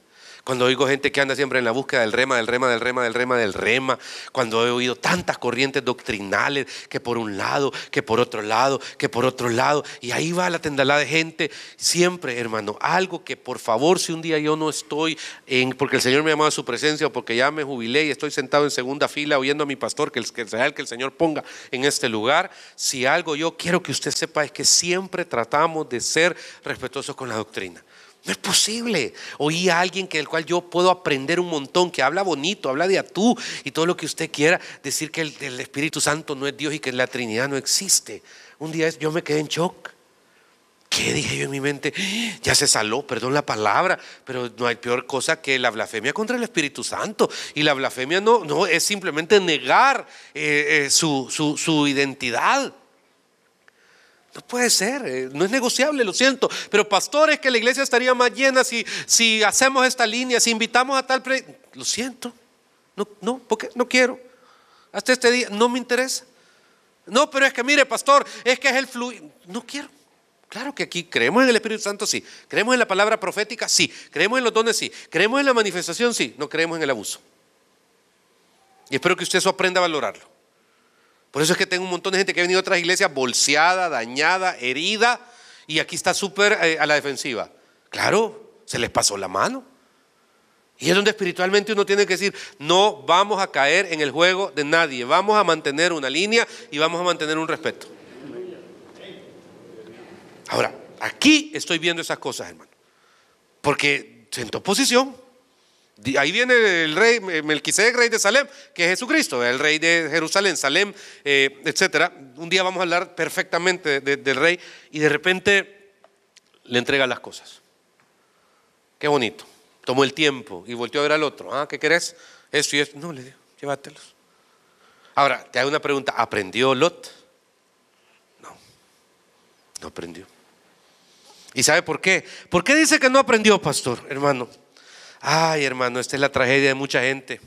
Cuando oigo gente que anda siempre en la búsqueda del rema, del rema, del rema, del rema, del rema. Cuando he oído tantas corrientes doctrinales que por un lado, que por otro lado, que por otro lado. Y ahí va la tendalada de gente. Siempre, hermano, algo que por favor, si un día yo no estoy, en, porque el Señor me llamó a su presencia o porque ya me jubilé y estoy sentado en segunda fila oyendo a mi pastor, que, el, que sea el que el Señor ponga en este lugar. Si algo yo quiero que usted sepa es que siempre tratamos de ser respetuosos con la doctrina. No es posible. Oí a alguien que, del cual yo puedo aprender un montón, que habla bonito, habla de a tú y todo lo que usted quiera, decir que el, Espíritu Santo no es Dios y que la Trinidad no existe. Un día yo me quedé en shock. ¿Qué dije yo en mi mente? <gasps> Ya se saló, perdón la palabra, pero no hay peor cosa que la blasfemia contra el Espíritu Santo. Y la blasfemia no, no es simplemente negar eh, eh, su, su identidad. No puede ser, eh, no es negociable, lo siento. Pero es que la iglesia estaría más llena si, si hacemos esta línea, si invitamos a tal... Pre... Lo siento, no, no, porque no quiero. Hasta este día no me interesa. No, pero es que mire, pastor, es que es el fluido, No quiero. Claro que aquí creemos en el Espíritu Santo, sí. Creemos en la palabra profética, sí. Creemos en los dones, sí. Creemos en la manifestación, sí. No creemos en el abuso. Y espero que usted eso aprenda a valorarlo. Por eso es que tengo un montón de gente que ha venido a otras iglesias bolseada, dañada, herida, y aquí está súper eh, a la defensiva. Claro, se les pasó la mano. Y es donde espiritualmente uno tiene que decir, no vamos a caer en el juego de nadie, vamos a mantener una línea y vamos a mantener un respeto. Ahora, aquí estoy viendo esas cosas, hermano, porque siento oposición. Ahí viene el rey eh, Melquisedec, rey de Salem, que es Jesucristo, el rey de Jerusalén, Salem, eh, etcétera etc. Un día vamos a hablar perfectamente del rey y de repente le entrega las cosas. Qué bonito. Tomó el tiempo y volteó a ver al otro. Ah, ¿qué querés? Eso y esto. No, le digo, llévatelos. Ahora, te hago una pregunta. ¿Aprendió Lot? No, no aprendió. ¿Y sabe por qué? ¿Por qué dice que no aprendió, pastor, hermano? Ay, hermano, esta es la tragedia de mucha gente.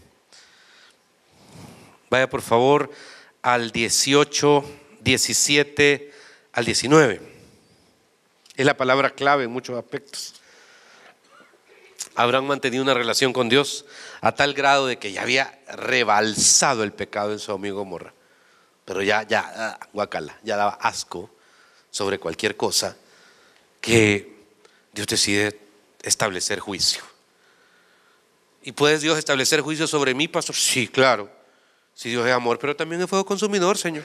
Vaya por favor al 18, 17, al 19. Es la palabra clave en muchos aspectos. Habrán mantenido una relación con Dios a tal grado de que ya había rebalsado el pecado en su amigo Morra. Pero ya, ya, ah, guacala, ya daba asco sobre cualquier cosa que Dios decide establecer juicio. ¿Y puede Dios establecer juicio sobre mí, pastor? Sí, claro. Si Dios es amor, pero también es fuego consumidor, Señor.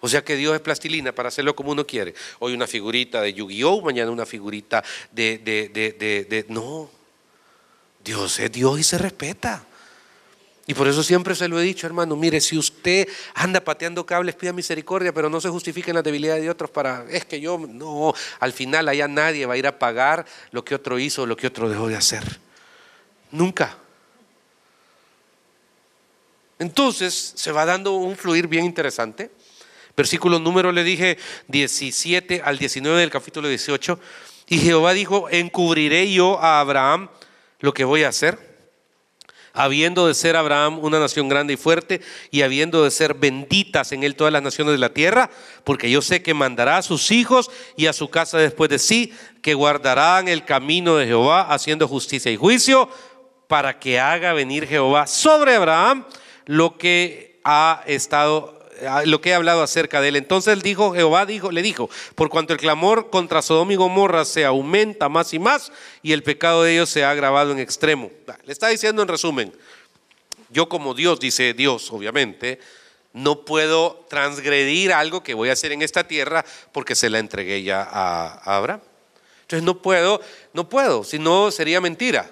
O sea que Dios es plastilina para hacerlo como uno quiere. Hoy una figurita de Yu-Gi-Oh, mañana una figurita de, de, No, Dios es Dios y se respeta. Y por eso siempre se lo he dicho, hermano, mire, si usted anda pateando cables, pida misericordia, pero no se en la debilidad de otros para, es que yo, no, al final allá nadie va a ir a pagar lo que otro hizo, o lo que otro dejó de hacer. Nunca. Entonces se va dando un fluir bien interesante. Versículo número, le dije, 17 al 19 del capítulo 18. Y Jehová dijo, encubriré yo a Abraham lo que voy a hacer, habiendo de ser Abraham una nación grande y fuerte, y habiendo de ser benditas en él todas las naciones de la tierra, porque yo sé que mandará a sus hijos y a su casa después de sí, que guardarán el camino de Jehová, haciendo justicia y juicio para que haga venir Jehová sobre Abraham lo que ha estado eh, lo que ha hablado acerca de él. Entonces dijo Jehová dijo, le dijo, por cuanto el clamor contra Sodoma y Gomorra se aumenta más y más y el pecado de ellos se ha agravado en extremo. Le está diciendo en resumen, yo como Dios, dice Dios obviamente, no puedo transgredir algo que voy a hacer en esta tierra porque se la entregué ya a, a Abraham. Entonces no puedo, no puedo, si no sería mentira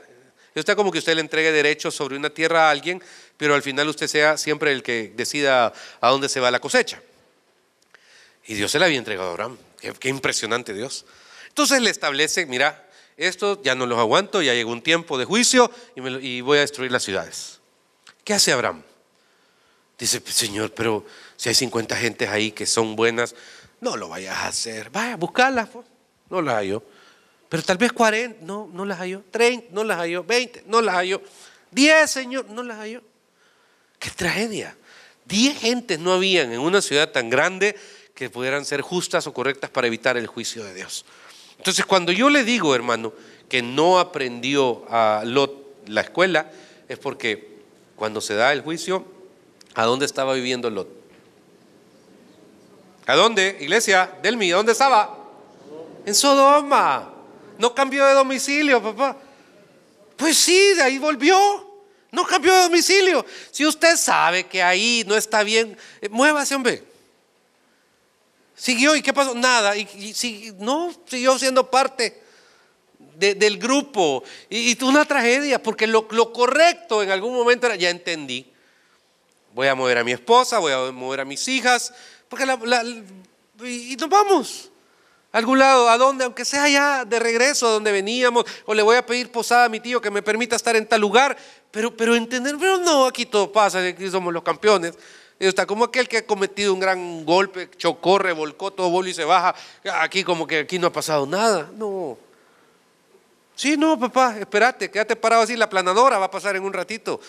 está como que usted le entregue derechos sobre una tierra a alguien, pero al final usted sea siempre el que decida a dónde se va la cosecha. Y Dios se la había entregado a Abraham. Qué, impresionante Dios. Entonces le establece, mira, esto ya no los aguanto, ya llegó un tiempo de juicio y, voy a destruir las ciudades. ¿Qué hace Abraham? Dice, pues, Señor, pero si hay 50 gentes ahí que son buenas, no lo vayas a hacer. Vaya, buscarlas. Pues". No las yo pero tal vez 40, no, no las halló. 30, no las halló. 20, no las halló. 10, Señor, no las halló. ¡Qué tragedia! 10 gentes no habían en una ciudad tan grande que pudieran ser justas o correctas para evitar el juicio de Dios. Entonces, cuando yo le digo, hermano, que no aprendió a Lot la escuela, es porque cuando se da el juicio, ¿a dónde estaba viviendo Lot? ¿A dónde, iglesia? Delmi, ¿a dónde estaba? En Sodoma. No cambió de domicilio, papá. Pues sí, de ahí volvió. No cambió de domicilio. Si usted sabe que ahí no está bien, eh, muévase, hombre. Siguió y qué pasó? Nada. Y, si, no, siguió siendo parte del grupo. Y, tuvo una tragedia, porque lo, correcto en algún momento era, ya entendí. Voy a mover a mi esposa, voy a mover a mis hijas, porque la, y, y nos vamos algún lado, a dónde, aunque sea allá de regreso a donde veníamos, o le voy a pedir posada a mi tío que me permita estar en tal lugar, pero, pero entender, pero no, aquí todo pasa, aquí somos los campeones. Está como aquel que ha cometido un gran golpe, chocó, revolcó todo bolo y se baja. Aquí como que aquí no ha pasado nada. No. Sí, no, papá, espérate, quédate parado así, la planadora va a pasar en un ratito.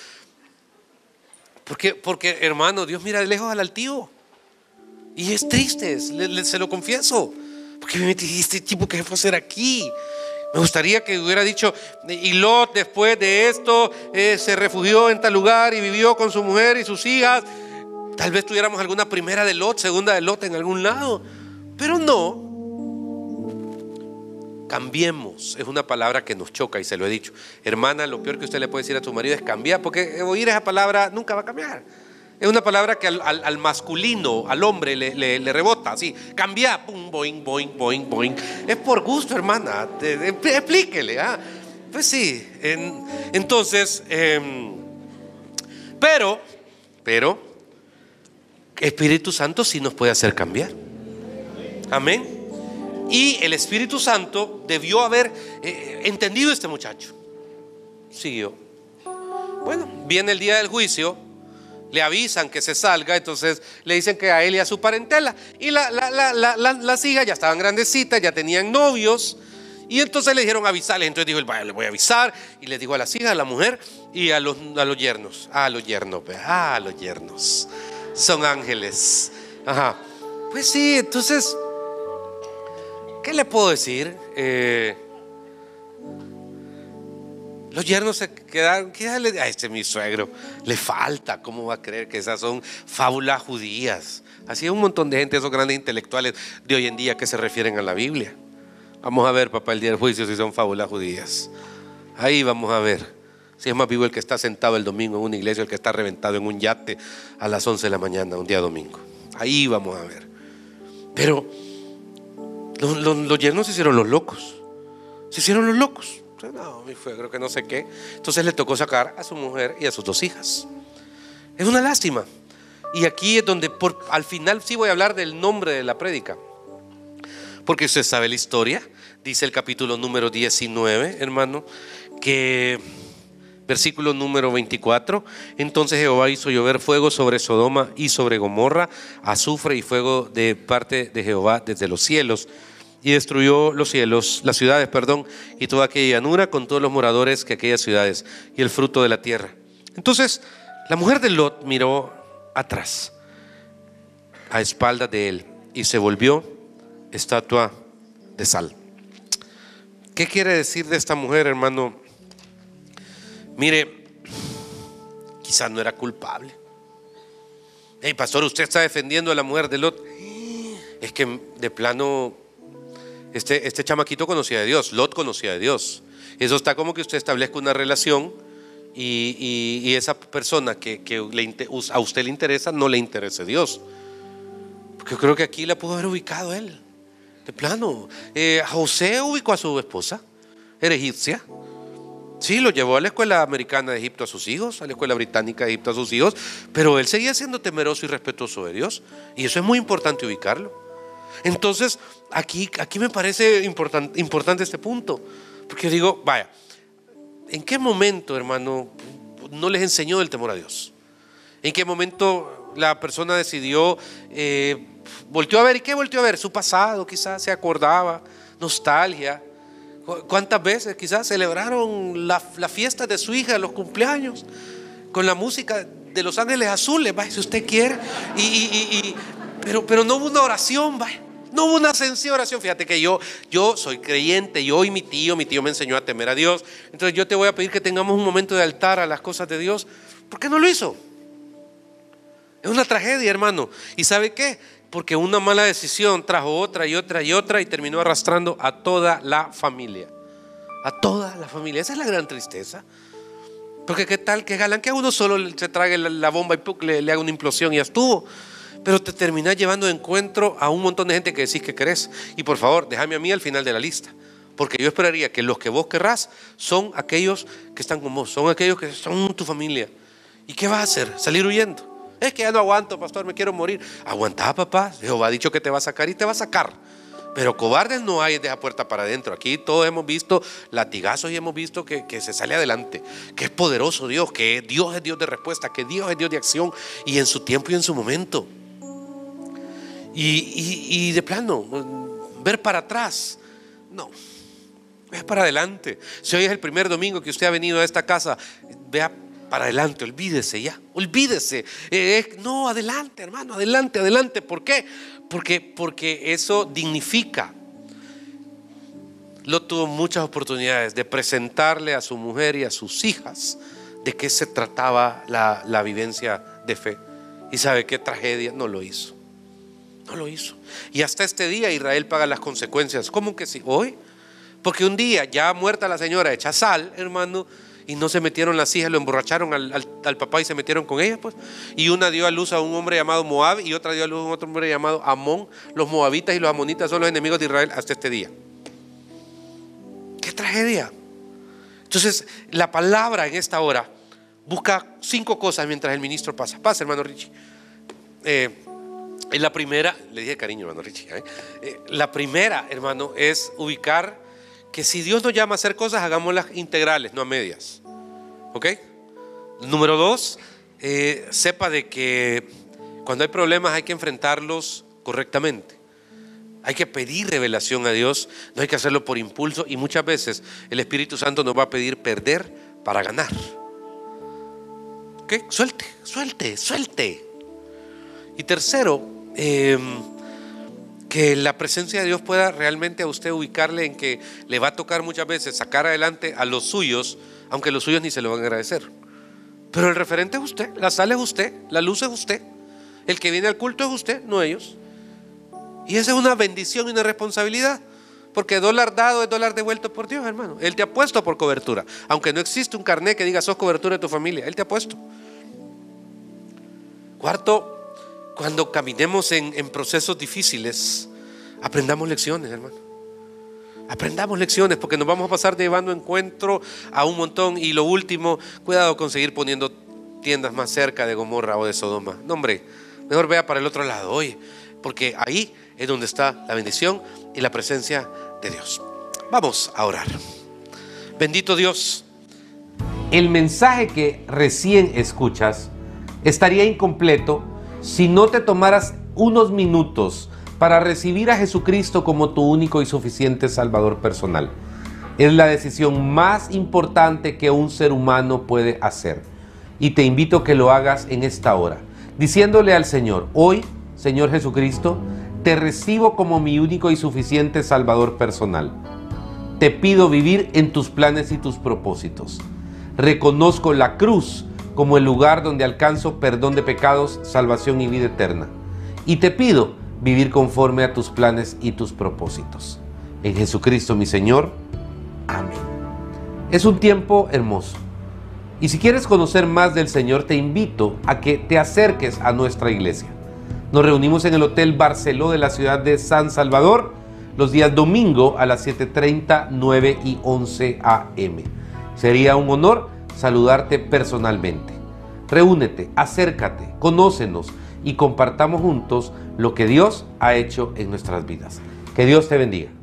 Porque, porque hermano, Dios mira de lejos al altivo. Y es triste, se lo confieso. ¿por qué me metiste tipo que fue a hacer aquí? Me gustaría que hubiera dicho, y Lot después de esto eh, se refugió en tal lugar y vivió con su mujer y sus hijas. Tal vez tuviéramos alguna primera de Lot, segunda de Lot en algún lado, pero no. Cambiemos, es una palabra que nos choca y se lo he dicho. Hermana, lo peor que usted le puede decir a su marido es cambiar, porque oír esa palabra nunca va a cambiar. Es una palabra que al, masculino, al hombre, le, rebota así. Cambia, pum, boing, boing, boing, boing. Es por gusto, hermana. explíquele. ¿ah? Pues sí. entonces, em, pero, pero, Espíritu Santo sí nos puede hacer cambiar. Amén. Y el Espíritu Santo debió haber eh, entendido este muchacho. Siguió. Bueno, viene el día del juicio le avisan que se salga, entonces le dicen que a él y a su parentela. Y la, la, las hijas ya estaban grandecitas, ya tenían novios. Y entonces le dijeron avisarles. Entonces dijo, vaya, le voy a avisar. Y le dijo a la hijas, a la mujer y a los, a los yernos. A ah, los yernos, pues. a ah, los yernos. Son ángeles. Ajá. Pues sí, entonces, ¿qué le puedo decir? Eh, los yernos se quedaron, ¿qué a este mi suegro? Le falta, ¿cómo va a creer que esas son fábulas judías? Así es un montón de gente, esos grandes intelectuales de hoy en día que se refieren a la Biblia. Vamos a ver, papá, el día del juicio si son fábulas judías. Ahí vamos a ver. Si es más vivo el que está sentado el domingo en una iglesia, el que está reventado en un yate a las 11 de la mañana, un día domingo. Ahí vamos a ver. Pero los, los yernos se hicieron los locos. Se hicieron los locos. No, mi creo que no sé qué. Entonces le tocó sacar a su mujer y a sus dos hijas. Es una lástima. Y aquí es donde por, al final sí voy a hablar del nombre de la prédica. Porque usted sabe la historia, dice el capítulo número 19, hermano, que versículo número 24, entonces Jehová hizo llover fuego sobre Sodoma y sobre Gomorra, azufre y fuego de parte de Jehová desde los cielos y destruyó los cielos, las ciudades, perdón, y toda aquella llanura con todos los moradores que aquellas ciudades y el fruto de la tierra. Entonces, la mujer de Lot miró atrás, a espaldas de él, y se volvió estatua de sal. ¿Qué quiere decir de esta mujer, hermano? Mire, quizás no era culpable. Hey, pastor, usted está defendiendo a la mujer de Lot. Es que de plano este, este, chamaquito conocía de Dios, Lot conocía de Dios. Eso está como que usted establezca una relación y, esa persona que, a usted le interesa, no le interese Dios. Porque yo creo que aquí la pudo haber ubicado él, de plano. Eh, José ubicó a su esposa, era egipcia. Sí, lo llevó a la escuela americana de Egipto a sus hijos, a la escuela británica de Egipto a sus hijos, pero él seguía siendo temeroso y respetuoso de Dios. Y eso es muy importante ubicarlo. Entonces, aquí, aquí me parece importante este punto, porque digo, vaya, ¿en qué momento, hermano, no les enseñó el temor a Dios? ¿En qué momento la persona decidió, eh, a ver, ¿y qué volteó a ver? Su pasado, quizás se acordaba, nostalgia. ¿Cuántas veces quizás celebraron la fiesta de su hija, los cumpleaños, con la música de Los Ángeles Azules, vaya, si usted quiere? pero, pero no hubo una oración, vaya. No hubo una sencilla oración. Fíjate que yo, yo soy creyente, yo y mi tío, mi tío me enseñó a temer a Dios. Entonces yo te voy a pedir que tengamos un momento de altar a las cosas de Dios. ¿Por qué no lo hizo? Es una tragedia, hermano. ¿Y sabe qué? Porque una mala decisión trajo otra y otra y otra y terminó arrastrando a toda la familia. A toda la familia. Esa es la gran tristeza. Porque qué tal que Galán, que a uno solo se trague la, bomba y le, le haga una implosión y ya estuvo pero te terminás llevando de encuentro a un montón de gente que decís que querés. Y por favor, déjame a mí al final de la lista. Porque yo esperaría que los que vos querrás son aquellos que están con vos, son aquellos que son tu familia. ¿Y qué vas a hacer? ¿Salir huyendo? Es que ya no aguanto, pastor, me quiero morir. Aguanta papá. Jehová ha dicho que te va a sacar y te va a sacar. Pero cobardes no hay de esa puerta para adentro. Aquí todos hemos visto latigazos y hemos visto que, que, se sale adelante, que es poderoso Dios, que Dios es Dios de respuesta, que Dios es Dios de acción y en su tiempo y en su momento. Y, de plano, ver para atrás, no. Vea para adelante. Si hoy es el primer domingo que usted ha venido a esta casa, vea para adelante, olvídese ya, olvídese. Eh, eh, no, adelante, hermano, adelante, adelante. ¿Por qué? Porque, porque eso dignifica. Lo tuvo muchas oportunidades de presentarle a su mujer y a sus hijas de qué se trataba la, la vivencia de fe. Y sabe qué tragedia no lo hizo. No lo hizo. Y hasta este día Israel paga las consecuencias. ¿Cómo que sí? Hoy. Porque un día, ya muerta la señora, de sal, hermano, y no se metieron las hijas, lo emborracharon al, papá y se metieron con ella pues. Y una dio a luz a un hombre llamado Moab y otra dio a luz a otro hombre llamado Amón. Los moabitas y los amonitas son los enemigos de Israel hasta este día. ¡Qué tragedia! Entonces, la palabra en esta hora busca cinco cosas mientras el ministro pasa. Pasa, hermano Richie. Eh, en la primera, le dije cariño, hermano Richie. ¿eh? Eh, la primera, hermano, es ubicar que si Dios nos llama a hacer cosas, hagámoslas integrales, no a medias. ¿Ok? Número dos, eh, sepa de que cuando hay problemas hay que enfrentarlos correctamente. Hay que pedir revelación a Dios, no hay que hacerlo por impulso y muchas veces el Espíritu Santo nos va a pedir perder para ganar. ¿Ok? Suelte, suelte, suelte. Y tercero, Em, que la presencia de Dios pueda realmente a usted ubicarle en que le va a tocar muchas veces sacar adelante a los suyos, aunque los suyos ni se lo van a agradecer. Pero el referente es usted, la sal es usted, la luz es usted, el que viene al culto es usted, no ellos. Y esa es una bendición y una responsabilidad. Porque dólar dado es dólar devuelto por Dios, hermano. Él te ha puesto por cobertura. Aunque no existe un carnet que diga sos cobertura de tu familia. Él te ha puesto. Cuarto cuando caminemos en, procesos difíciles, aprendamos lecciones, hermano. Aprendamos lecciones porque nos vamos a pasar llevando encuentro a un montón. Y lo último, cuidado con seguir poniendo tiendas más cerca de Gomorra o de Sodoma. No, hombre, mejor vea para el otro lado, hoy, porque ahí es donde está la bendición y la presencia de Dios. Vamos a orar. Bendito Dios. El mensaje que recién escuchas estaría incompleto si no te tomaras unos minutos para recibir a Jesucristo como tu único y suficiente Salvador personal. Es la decisión más importante que un ser humano puede hacer. Y te invito a que lo hagas en esta hora, diciéndole al Señor, hoy, Señor Jesucristo, te recibo como mi único y suficiente Salvador personal. Te pido vivir en tus planes y tus propósitos. Reconozco la cruz como el lugar donde alcanzo perdón de pecados, salvación y vida eterna. Y te pido vivir conforme a tus planes y tus propósitos. En Jesucristo mi Señor. Amén. Es un tiempo hermoso. Y si quieres conocer más del Señor, te invito a que te acerques a nuestra iglesia. Nos reunimos en el Hotel Barceló de la ciudad de San Salvador los días domingo a las 7.30, 9 y 11 am. Sería un honor saludarte personalmente. Reúnete, acércate, conócenos y compartamos juntos lo que Dios ha hecho en nuestras vidas. Que Dios te bendiga.